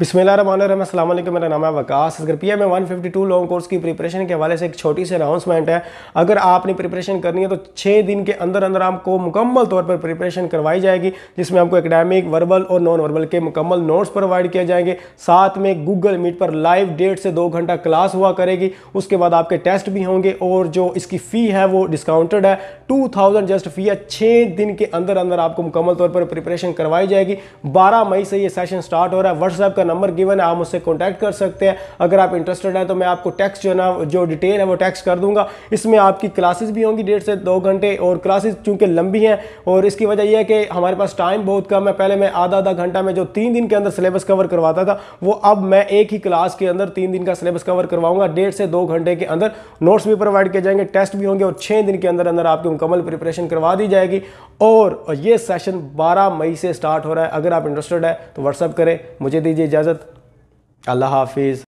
बिसमिल मेरा नाम है वकास अगर P M A one fifty two long course की प्रिपरेशन के हवाले से एक छोटी सी अनाउंसमेंट है अगर आपने प्रिपरेशन करनी है तो छः दिन के अंदर अंदर आपको मुकम्मल तौर पर प्रिपरेशन करवाई जाएगी जिसमें आपको एकेडमिक वर्बल और नॉन वर्बल के मुकम्मल नोट्स प्रोवाइड किए जाएंगे साथ में गूगल मीट पर लाइव डेट से दो घंटा क्लास हुआ करेगी उसके बाद आपके टेस्ट भी होंगे और जो इसकी फ़ी है वो डिस्काउंटेड है टू थाउजेंड जस्ट फी है छः दिन के अंदर अंदर आपको मुकम्मल तौर पर प्रिपरेशन करवाई जाएगी बारह मई से ये सेशन स्टार्ट हो रहा है व्हाट्सएप का नंबर गिवन है आप मुझसे कॉन्टैक्ट कर सकते हैं अगर आप इंटरेस्टेड हैं तो मैं आपको टैक्स जो ना जो डिटेल है वो टैक्स कर दूंगा इसमें आपकी क्लासेस भी होंगी डेढ़ से दो घंटे और क्लासेज चूँकि लंबी हैं और इसकी वजह यह है कि हमारे पास टाइम बहुत कम है पहले मैं आधा आधा घंटा में जो तीन दिन के अंदर सिलेबस कवर करवाता था वो अब मैं एक ही क्लास के अंदर तीन दिन का सिलेबस कवर करवाऊंगा डेढ़ से दो घंटे के अंदर नोट्स भी प्रोवाइड किए जाएंगे टेस्ट भी होंगे और छः दिन के अंदर अंदर आपकी मुकम्मल प्रिपरेशन करवा दी जाएगी और ये सेशन 12 मई से स्टार्ट हो रहा है अगर आप इंटरेस्टेड है तो व्हाट्सअप करें मुझे दीजिए इजाज़त अल्लाह हाफिज़